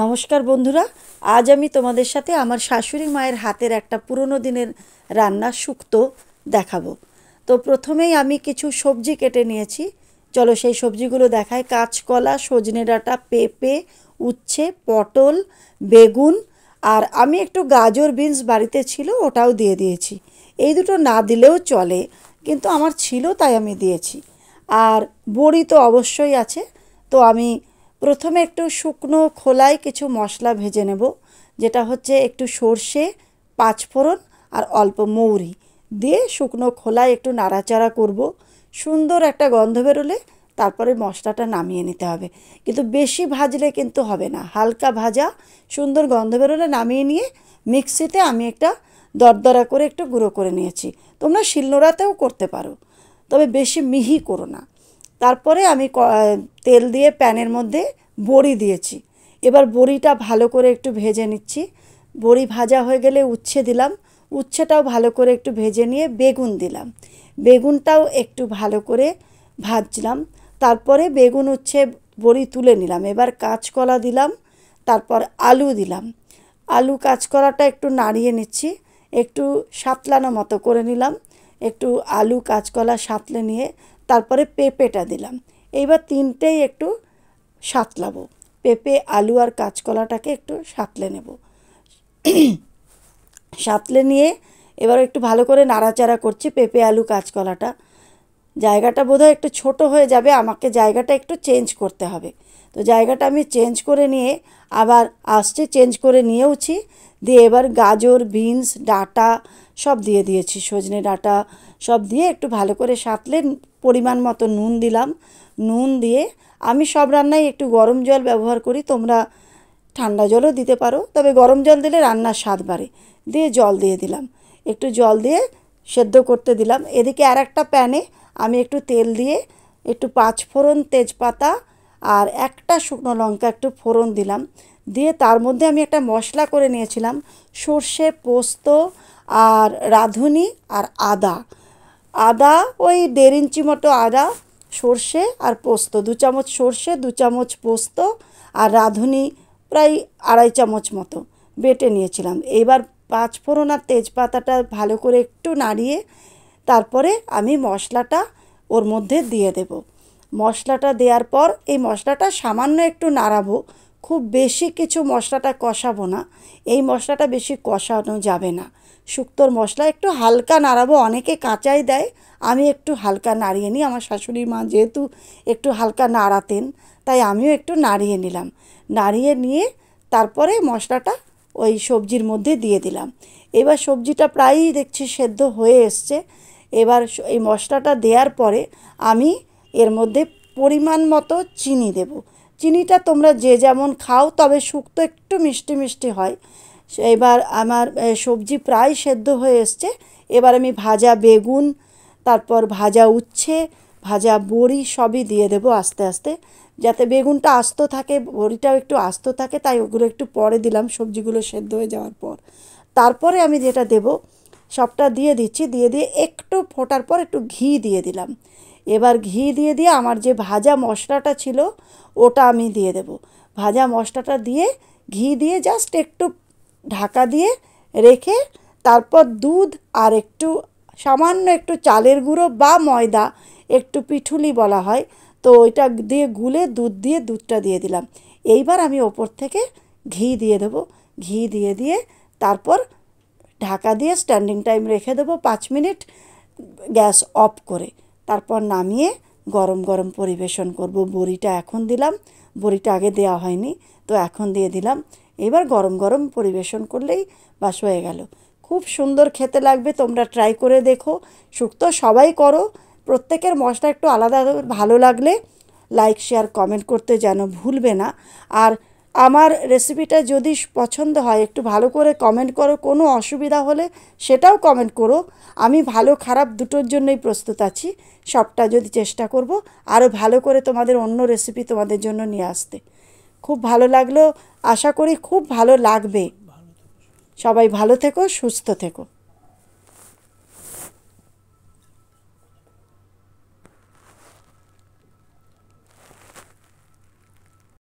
নমস্কার বন্ধুরা আজ আমি তোমাদের সাথে আমার শাশুড়ি মায়ের হাতের একটা পুরনো দিনের রান্না শুক্ত দেখাবো তো প্রথমেই আমি কিছু সবজি কেটে নিয়েছি চলো সেই সবজিগুলো দেখায় কাঁচকলা সজনে ডাঁটা পেঁপে উচ্ছে পটল বেগুন আর আমি একটু গাজর বিনস বাড়িতে ছিল ওটাও দিয়ে দিয়েছি এই দুটো না দিলেও চলে কিন্তু আমার ছিল তাই আমি দিয়েছি আর বড়ি তো অবশ্যই আছে তো আমি প্রথমে একটু শুকনো খোলায় কিছু মশলা ভেজে নেব যেটা হচ্ছে একটু সর্ষে পাঁচফোড়ন আর অল্প মৌরি দিয়ে শুকনো খোলায় একটু নাড়াচাড়া করব সুন্দর একটা গন্ধ বেরোলে তারপরে মশলাটা নামিয়ে নিতে হবে কিন্তু বেশি ভাজলে কিন্তু হবে না হালকা ভাজা সুন্দর গন্ধ বেরোলে নামিয়ে নিয়ে মিক্সিতে আমি একটা দরদরা করে একটু গুঁড়ো করে নিয়েছি তোমরা শিলনোড়াতেও করতে পারো তবে বেশি মিহি করো না তারপরে আমি তেল দিয়ে প্যানের মধ্যে বড়ি দিয়েছি এবার বড়িটা ভালো করে একটু ভেজে নিচ্ছি বড়ি ভাজা হয়ে গেলে উচ্ছে দিলাম উচ্ছেটাও ভালো করে একটু ভেজে নিয়ে বেগুন দিলাম বেগুনটাও একটু ভালো করে ভাজলাম তারপরে বেগুন উচ্ছে বড়ি তুলে নিলাম এবার কাঁচকলা দিলাম তারপর আলু দিলাম আলু কাঁচকলাটা একটু নাড়িয়ে নিচ্ছি একটু সাতলানো মতো করে নিলাম একটু আলু কাঁচকলা সাঁতলে নিয়ে তারপরে পেঁপেটা দিলাম এইবার তিনটেই একটু সাঁতলাবো পেঁপে আলু আর কাঁচকলাটাকে একটু সাঁতলে নেব সাঁতলে নিয়ে এবার একটু ভালো করে নাড়াচাড়া করছি পেঁপে আলু কাঁচকলাটা জায়গাটা বোধহয় একটু ছোট হয়ে যাবে আমাকে জায়গাটা একটু চেঞ্জ করতে হবে তো জায়গাটা আমি চেঞ্জ করে নিয়ে আবার আসছে চেঞ্জ করে নিয়েওছি দিয়ে এবার গাজর বিনস ডাটা সব দিয়ে দিয়েছি সজনে ডাটা সব দিয়ে একটু ভালো করে সাঁতলে পরিমাণ মতো নুন দিলাম নুন দিয়ে আমি সব রান্নায় একটু গরম জল ব্যবহার করি তোমরা ঠান্ডা জলও দিতে পারো তবে গরম জল দিলে রান্নার স্বাদ বাড়ে দিয়ে জল দিয়ে দিলাম একটু জল দিয়ে সেদ্ধ করতে দিলাম এদিকে আর একটা প্যানে আমি একটু তেল দিয়ে একটু পাঁচফোড়ন তেজপাতা আর একটা শুকনো লঙ্কা একটু ফোড়ন দিলাম দিয়ে তার মধ্যে আমি একটা মশলা করে নিয়েছিলাম সর্ষে পোস্ত আর রাঁধুনি আর আদা আদা ওই দেড় ইঞ্চি মতো আদা সর্ষে আর পোস্ত দু চামচ সর্ষে দু চামচ পোস্ত আর রাঁধুনি প্রায় আড়াই চামচ মতো বেটে নিয়েছিলাম এবার পাঁচ ফোড়ন আর তেজপাতাটা ভালো করে একটু নাড়িয়ে তারপরে আমি মশলাটা ওর মধ্যে দিয়ে দেবো মশলাটা দেওয়ার পর এই মশলাটা সামান্য একটু নাড়াবো খুব বেশি কিছু মশলাটা কষাবো না এই মশলাটা বেশি কষানো যাবে না শুক্তোর মশলা একটু হালকা নাড়াবো অনেকে কাঁচাই দেয় আমি একটু হালকা নাড়িয়ে নিই আমার শাশুড়ি মা যেহেতু একটু হালকা নাড়াতেন তাই আমিও একটু নাড়িয়ে নিলাম নাড়িয়ে নিয়ে তারপরে মশলাটা ওই সবজির মধ্যে দিয়ে দিলাম এবার সবজিটা প্রায়ই দেখছি সেদ্ধ হয়ে এসছে এবার এই মশলাটা দেওয়ার পরে আমি এর মধ্যে পরিমাণ মতো চিনি দেব চিনিটা তোমরা যে যেমন খাও তবে শুক্তো একটু মিষ্টি মিষ্টি হয় এবার আমার সবজি প্রায় সেদ্ধ হয়ে এসছে এবার আমি ভাজা বেগুন তারপর ভাজা উচ্ছে ভাজা বড়ি সবই দিয়ে দেবো আস্তে আস্তে যাতে বেগুনটা আস্ত থাকে বড়িটাও একটু আস্ত থাকে তাই ওগুলো একটু পরে দিলাম সবজিগুলো সেদ্ধ হয়ে যাওয়ার পর তারপরে আমি যেটা দেব সবটা দিয়ে দিচ্ছি দিয়ে দিয়ে একটু ফোটার পর একটু ঘি দিয়ে দিলাম এবার ঘি দিয়ে দিয়ে আমার যে ভাজা মশলাটা ছিল ওটা আমি দিয়ে দেব ভাজা মশলাটা দিয়ে ঘি দিয়ে জাস্ট একটু ঢাকা দিয়ে রেখে তারপর দুধ আর একটু সামান্য একটু চালের গুঁড়ো বা ময়দা একটু পিঠুলি বলা হয় তো ওইটা দিয়ে গুলে দুধ দিয়ে দুধটা দিয়ে দিলাম এইবার আমি ওপর থেকে ঘি দিয়ে দেবো ঘি দিয়ে দিয়ে তারপর ঢাকা দিয়ে স্ট্যান্ডিং টাইম রেখে দেবো পাঁচ মিনিট গ্যাস অফ করে তারপর নামিয়ে গরম গরম পরিবেশন করব বড়িটা এখন দিলাম বড়িটা আগে দেওয়া হয়নি তো এখন দিয়ে দিলাম এবার গরম গরম পরিবেশন করলেই বাস হয়ে গেল খুব সুন্দর খেতে লাগবে তোমরা ট্রাই করে দেখো শুক্তো সবাই করো প্রত্যেকের মশলা একটু আলাদা ভালো লাগলে লাইক শেয়ার কমেন্ট করতে যেন ভুলবে না আর আমার রেসিপিটা যদি পছন্দ হয় একটু ভালো করে কমেন্ট করো কোনো অসুবিধা হলে সেটাও কমেন্ট করো আমি ভালো খারাপ দুটোর জন্যই প্রস্তুত আছি সবটা যদি চেষ্টা করব আরও ভালো করে তোমাদের অন্য রেসিপি তোমাদের জন্য নিয়ে আসতে খুব ভালো লাগলো আশা করি খুব ভালো লাগবে সবাই ভালো থেকো সুস্থ থেকো